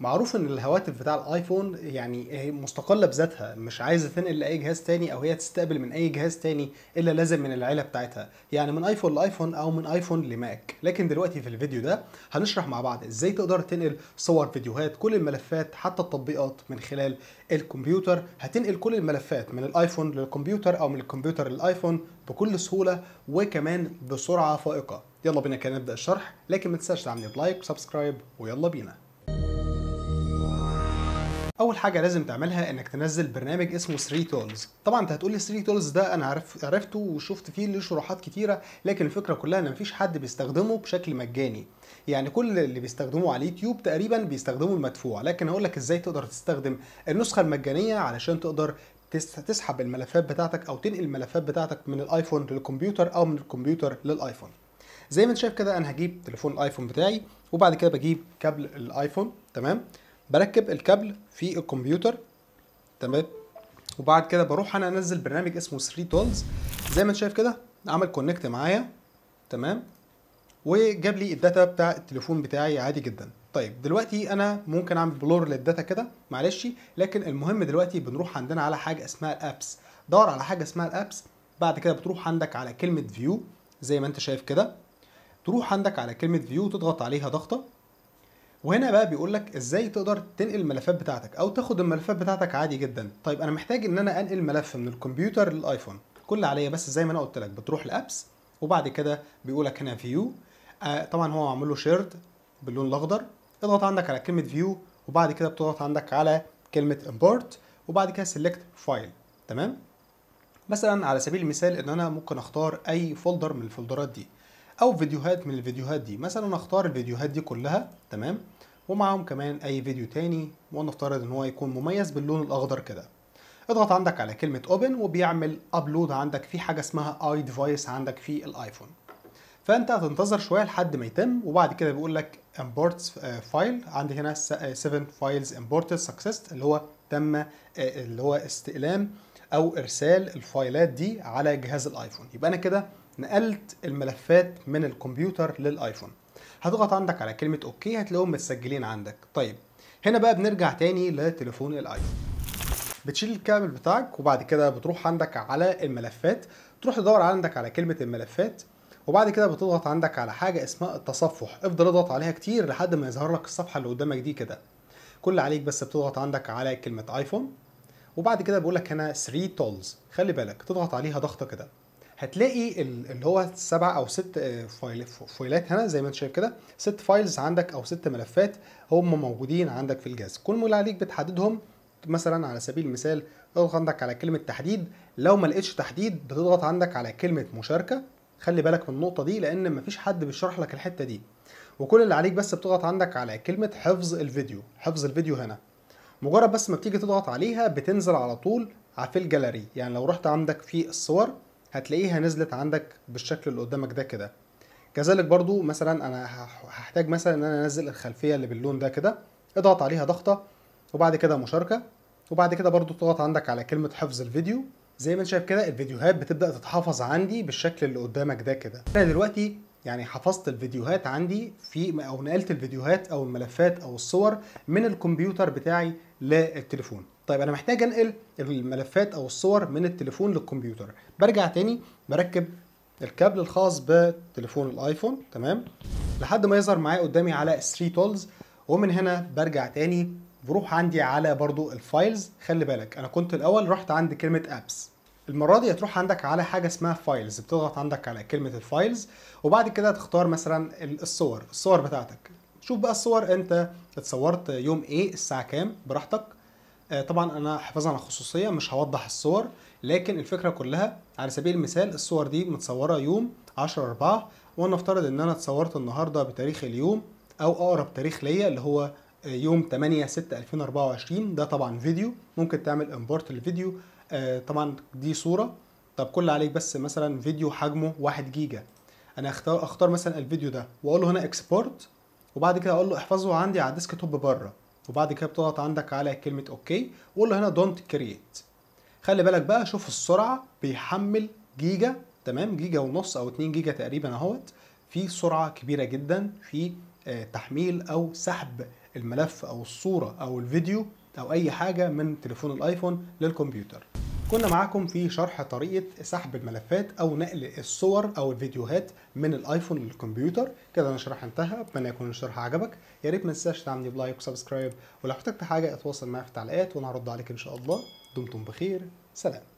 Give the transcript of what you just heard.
معروف ان الهواتف بتاع الايفون يعني مستقله بذاتها مش عايزه تنقل لاي جهاز تاني او هي تستقبل من اي جهاز تاني الا لازم من العيله بتاعتها يعني من ايفون لايفون او من ايفون لماك لكن دلوقتي في الفيديو ده هنشرح مع بعض ازاي تقدر تنقل صور فيديوهات كل الملفات حتى التطبيقات من خلال الكمبيوتر هتنقل كل الملفات من الايفون للكمبيوتر او من الكمبيوتر للايفون بكل سهوله وكمان بسرعه فائقه يلا بينا كده نبدا الشرح لكن ما تنساش تعمل لايك وسبسكرايب ويلا بينا اول حاجه لازم تعملها انك تنزل برنامج اسمه 3 تولز طبعا انت هتقول لي 3 تولز ده انا عرف عرفته وشفت فيه له شروحات كتيره لكن الفكره كلها ان مفيش حد بيستخدمه بشكل مجاني يعني كل اللي بيستخدموه على اليوتيوب تقريبا بيستخدموا المدفوع لكن هقول لك ازاي تقدر تستخدم النسخه المجانيه علشان تقدر تسحب الملفات بتاعتك او تنقل الملفات بتاعتك من الايفون للكمبيوتر او من الكمبيوتر للايفون زي ما انت شايف كده انا هجيب تليفون الايفون بتاعي وبعد كده بجيب كابل الايفون تمام بركب الكابل في الكمبيوتر تمام وبعد كده بروح انا انزل برنامج اسمه 3 تولز زي ما انت شايف كده عمل كونكت معايا تمام وجاب لي الداتا بتاع التليفون بتاعي عادي جدا طيب دلوقتي انا ممكن اعمل بلور للداتا كده معلش لكن المهم دلوقتي بنروح عندنا على حاجه اسمها الابس دور على حاجه اسمها الابس بعد كده بتروح عندك على كلمه فيو زي ما انت شايف كده تروح عندك على كلمه فيو تضغط عليها ضغطه وهنا بقى بيقول لك ازاي تقدر تنقل الملفات بتاعتك او تاخد الملفات بتاعتك عادي جدا طيب انا محتاج ان انا انقل ملف من الكمبيوتر للايفون كل عليا بس زي ما انا قلت لك بتروح لابس وبعد كده بيقول لك هنا فيو آه طبعا هو معمول له شيرد باللون الاخضر اضغط عندك على كلمه فيو وبعد كده بتضغط عندك على كلمه امبورت وبعد كده سيلكت فايل تمام مثلا على سبيل المثال ان انا ممكن اختار اي فولدر من الفولدرات دي او فيديوهات من الفيديوهات دي مثلا اختار الفيديوهات دي كلها تمام ومعاهم كمان اي فيديو تاني ونفترض ان هو يكون مميز باللون الاخضر كده اضغط عندك على كلمه اوبن وبيعمل ابلود عندك في حاجه اسمها اي ديفايس عندك في الايفون فانت هتنتظر شويه لحد ما يتم وبعد كده بيقول لك امبورت آه، فايل عندي هنا 7 فايلز امبورت سكسس اللي هو تم آه، اللي هو استئلام او ارسال الفايلات دي على جهاز الايفون يبقى انا كده نقلت الملفات من الكمبيوتر للايفون هتضغط عندك على كلمة اوكي هتلاقيهم متسجلين عندك طيب هنا بقى بنرجع تاني لتليفون الايفون بتشيل الكابل بتاعك وبعد كده بتروح عندك على الملفات تروح تدور عندك على كلمة الملفات وبعد كده بتضغط عندك على حاجة اسمها التصفح افضل اضغط عليها كتير لحد ما يظهر لك الصفحة اللي قدامك دي كده كل عليك بس بتضغط عندك على كلمة ايفون وبعد كده بيقول لك هنا 3 تولز خلي بالك تضغط عليها ضغطه كده هتلاقي اللي هو سبع او ست آه، فايلات هنا زي ما انت شايف كده ست فايلز عندك او ست ملفات هم موجودين عندك في الجهاز كل ما اللي عليك بتحددهم مثلا على سبيل المثال اضغط عندك على كلمه تحديد لو ما لقيتش تحديد بتضغط عندك على كلمه مشاركه خلي بالك من النقطه دي لان مفيش حد بيشرح لك الحته دي وكل اللي عليك بس بتضغط عندك على كلمه حفظ الفيديو حفظ الفيديو هنا مجرد بس ما بتيجي تضغط عليها بتنزل على طول في الجاليري يعني لو رحت عندك في الصور هتلاقيها نزلت عندك بالشكل اللي قدامك ده كده كذلك برضو مثلا انا هحتاج مثلا ان انا انزل الخلفيه اللي باللون ده كده اضغط عليها ضغطه وبعد كده مشاركه وبعد كده برضو تضغط عندك على كلمه حفظ الفيديو زي ما انت شايف كده الفيديوهات بتبدا تتحفظ عندي بالشكل اللي قدامك ده كده انا دلوقتي يعني حفظت الفيديوهات عندي في او نقلت الفيديوهات او الملفات او الصور من الكمبيوتر بتاعي للتليفون طيب انا محتاج انقل الملفات او الصور من التليفون للكمبيوتر برجع تاني بركب الكابل الخاص بتليفون الايفون تمام لحد ما يظهر معايا قدامي على 3 تولز ومن هنا برجع تاني بروح عندي على برضو الفايلز خلي بالك انا كنت الاول رحت عند كلمه ابس المره دي هتروح عندك على حاجه اسمها فايلز بتضغط عندك على كلمه الفايلز وبعد كده تختار مثلا الصور الصور بتاعتك شوف بقى الصور انت اتصورت يوم ايه الساعه كام براحتك آه، طبعا انا حفاظا على الخصوصيه مش هوضح الصور لكن الفكره كلها على سبيل المثال الصور دي متصوره يوم 10 4 ونفترض ان انا اتصورت النهارده بتاريخ اليوم او اقرب تاريخ ليا اللي هو آه، يوم 8 6 2024 ده طبعا فيديو ممكن تعمل امبورت للفيديو آه، طبعا دي صوره طب كل عليك بس مثلا فيديو حجمه 1 جيجا انا اختار اختار مثلا الفيديو ده واقول له هنا اكسبورت وبعد كده اقول له احفظه عندي على الديسك توب بره وبعد كده بتضغط عندك على كلمه اوكي وقول هنا دونت كرييت خلي بالك بقى شوف السرعه بيحمل جيجا تمام جيجا ونص او 2 جيجا تقريبا اهوت في سرعه كبيره جدا في آه، تحميل او سحب الملف او الصوره او الفيديو او اي حاجه من تليفون الايفون للكمبيوتر كنا معاكم في شرح طريقة سحب الملفات أو نقل الصور أو الفيديوهات من الآيفون للكمبيوتر كده الشرح انتهى أتمنى يكون الشرح عجبك يا ريت ما تنساش تعمل لايك وسبسكرايب ولو احتجت حاجة اتواصل معايا في التعليقات وأنا هرد عليك إن شاء الله دمتم بخير سلام